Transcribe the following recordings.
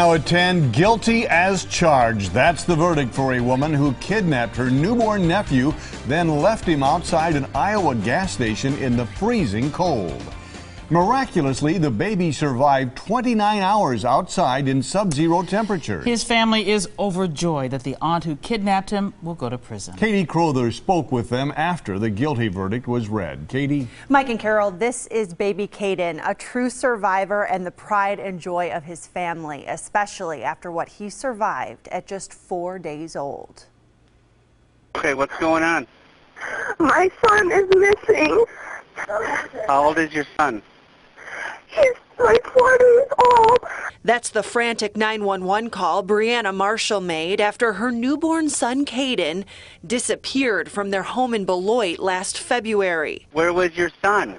Now attend guilty as charged. That's the verdict for a woman who kidnapped her newborn nephew, then left him outside an Iowa gas station in the freezing cold. Miraculously, the baby survived 29 hours outside in sub-zero temperatures. His family is overjoyed that the aunt who kidnapped him will go to prison. Katie Crowther spoke with them after the guilty verdict was read. Katie? Mike and Carol, this is baby Caden, a true survivor and the pride and joy of his family, especially after what he survived at just four days old. Okay, what's going on? My son is missing. How old is your son? He's like 40 years old. That's the frantic 911 call Brianna Marshall made after her newborn son Caden disappeared from their home in Beloit last February. Where was your son?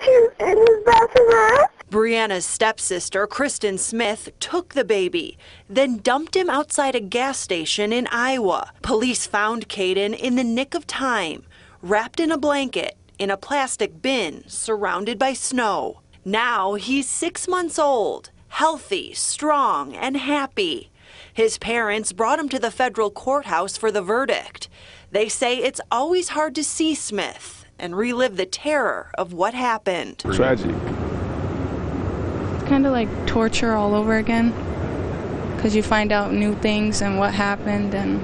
He's in his bathroom. Brianna's stepsister, Kristen Smith, took the baby, then dumped him outside a gas station in Iowa. Police found Caden in the nick of time, wrapped in a blanket, in a plastic bin, surrounded by snow. Now he's six months old, healthy, strong, and happy. His parents brought him to the federal courthouse for the verdict. They say it's always hard to see Smith and relive the terror of what happened. Tragic. It's kind of like torture all over again because you find out new things and what happened and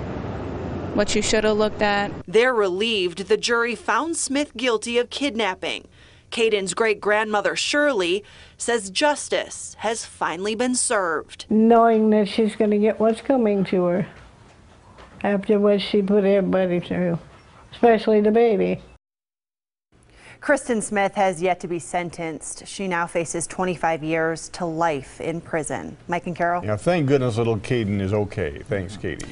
what you should have looked at. They're relieved the jury found Smith guilty of kidnapping. Caden's great grandmother, Shirley, says justice has finally been served. Knowing that she's going to get what's coming to her after what she put everybody through, especially the baby. Kristen Smith has yet to be sentenced. She now faces 25 years to life in prison. Mike and Carol? Yeah, thank goodness little Caden is okay. Thanks, Katie.